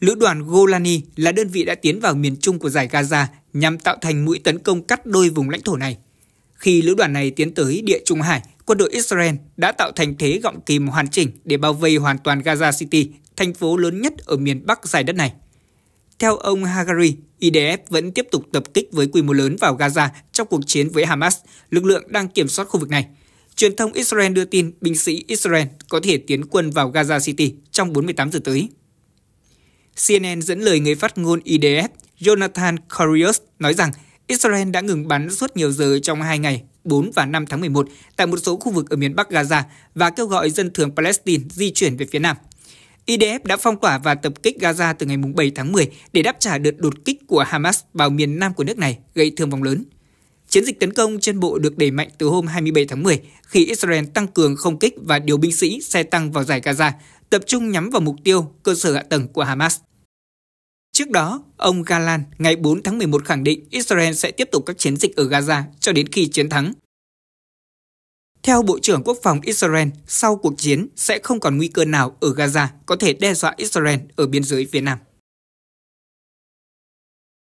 Lữ đoàn Golani là đơn vị đã tiến vào miền trung của giải Gaza nhằm tạo thành mũi tấn công cắt đôi vùng lãnh thổ này. Khi lữ đoàn này tiến tới địa Trung Hải, quân đội Israel đã tạo thành thế gọng kìm hoàn chỉnh để bao vây hoàn toàn Gaza City, thành phố lớn nhất ở miền Bắc giải đất này. Theo ông Hagari, IDF vẫn tiếp tục tập kích với quy mô lớn vào Gaza trong cuộc chiến với Hamas, lực lượng đang kiểm soát khu vực này. Truyền thông Israel đưa tin binh sĩ Israel có thể tiến quân vào Gaza City trong 48 giờ tới. CNN dẫn lời người phát ngôn IDF Jonathan Corius nói rằng Israel đã ngừng bắn suốt nhiều giờ trong hai ngày 4 và 5 tháng 11 tại một số khu vực ở miền Bắc Gaza và kêu gọi dân thường Palestine di chuyển về phía Nam. IDF đã phong tỏa và tập kích Gaza từ ngày 7 tháng 10 để đáp trả đợt đột kích của Hamas vào miền Nam của nước này, gây thương vong lớn. Chiến dịch tấn công trên bộ được đẩy mạnh từ hôm 27 tháng 10 khi Israel tăng cường không kích và điều binh sĩ xe tăng vào giải Gaza, tập trung nhắm vào mục tiêu cơ sở hạ tầng của Hamas. Trước đó, ông Galan ngày 4 tháng 11 khẳng định Israel sẽ tiếp tục các chiến dịch ở Gaza cho đến khi chiến thắng. Theo Bộ trưởng Quốc phòng Israel, sau cuộc chiến sẽ không còn nguy cơ nào ở Gaza có thể đe dọa Israel ở biên giới phía Nam.